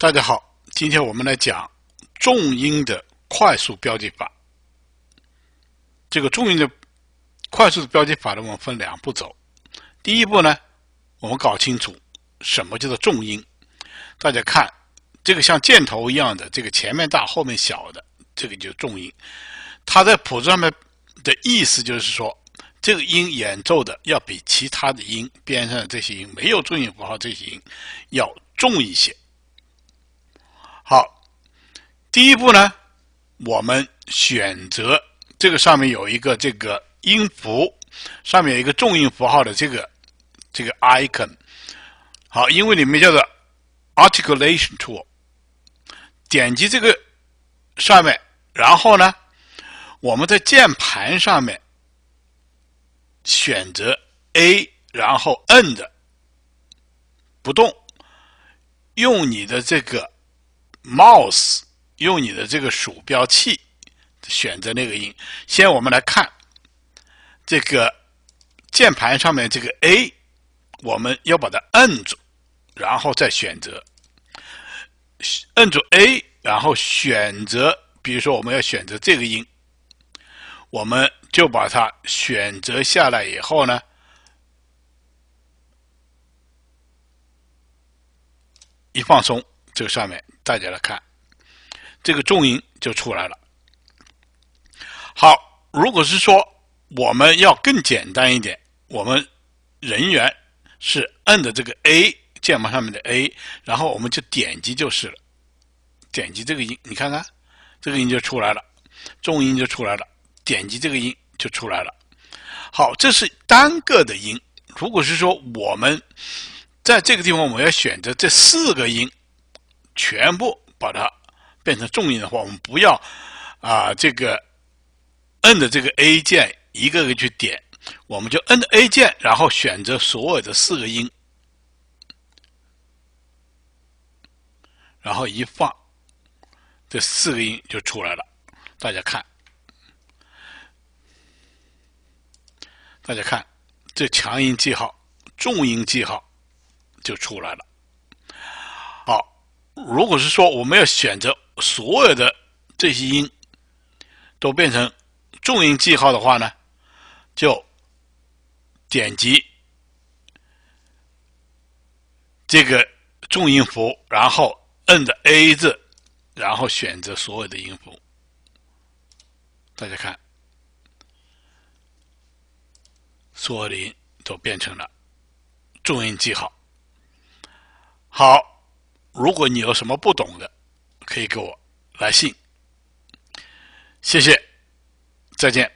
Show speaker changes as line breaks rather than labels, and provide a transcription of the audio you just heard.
大家好，今天我们来讲重音的快速标记法。这个重音的快速的标记法呢，我们分两步走。第一步呢，我们搞清楚什么叫做重音。大家看，这个像箭头一样的，这个前面大后面小的，这个是重音。它在谱子上面的意思就是说，这个音演奏的要比其他的音边上的这些音没有重音符号这些音要重一些。好，第一步呢，我们选择这个上面有一个这个音符，上面有一个重音符号的这个这个 icon。好，因为里面叫做 articulation tool，点击这个上面，然后呢，我们在键盘上面选择 A，然后摁着不动，用你的这个。Mouse 用你的这个鼠标器选择那个音。先我们来看这个键盘上面这个 A，我们要把它摁住，然后再选择。摁住 A，然后选择，比如说我们要选择这个音，我们就把它选择下来以后呢，一放松，这个上面。大家来看，这个重音就出来了。好，如果是说我们要更简单一点，我们人员是摁的这个 A 键盘上面的 A，然后我们就点击就是了。点击这个音，你看看这个音就出来了，重音就出来了。点击这个音就出来了。好，这是单个的音。如果是说我们在这个地方，我们要选择这四个音。全部把它变成重音的话，我们不要啊，这个摁着这个 A 键一个个去点，我们就摁着 A 键，然后选择所有的四个音，然后一放，这四个音就出来了。大家看，大家看，这强音记号、重音记号就出来了。如果是说我们要选择所有的这些音都变成重音记号的话呢，就点击这个重音符，然后按着 A 字，然后选择所有的音符。大家看，所有的音都变成了重音记号。好。如果你有什么不懂的，可以给我来信。谢谢，再见。